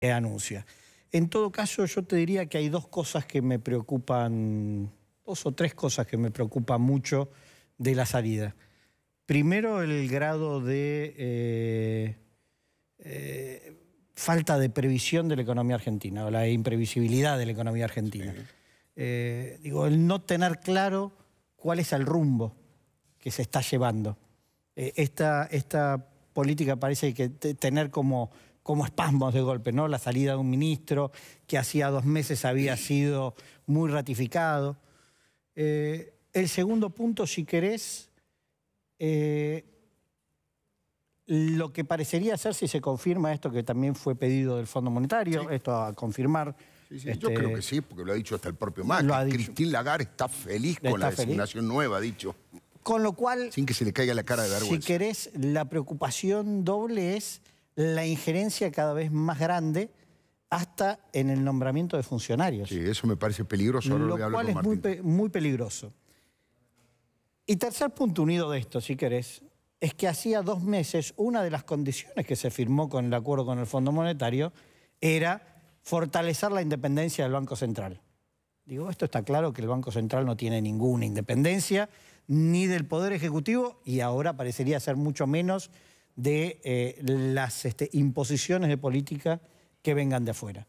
Eh, anuncia. En todo caso, yo te diría que hay dos cosas que me preocupan, dos o tres cosas que me preocupan mucho de la salida. Primero, el grado de eh, eh, falta de previsión de la economía argentina, o la imprevisibilidad de la economía argentina. digo, el no tener claro cuál es el rumbo que se está llevando. esta, esta política parece que tener como como espasmos de golpe, ¿no? La salida de un ministro que hacía dos meses había sido muy ratificado. Eh, el segundo punto, si querés, eh, lo que parecería ser si se confirma esto que también fue pedido del Fondo Monetario, esto a confirmar. yo este, creo que sí, porque lo ha dicho hasta el propio Macri. Cristín Lagarde está feliz con la designación nueva, ha dicho. Con lo cual... Sin que se le caiga la cara de vergüenza. Si querés, la preocupación doble es la injerencia cada vez más grande hasta en el nombramiento de funcionarios. Sí, eso me parece peligroso. lo, cual es muy, muy peligroso. Y tercer punto unido de esto, si querés, es que hacía dos meses una de las condiciones que se firmó con el acuerdo con el Fondo Monetario era fortalecer la independencia del Banco Central. Digo, esto está claro que el Banco Central no tiene ninguna independencia, ni del Poder Ejecutivo, y ahora parecería ser mucho menos de eh, las este, imposiciones de política que vengan de afuera.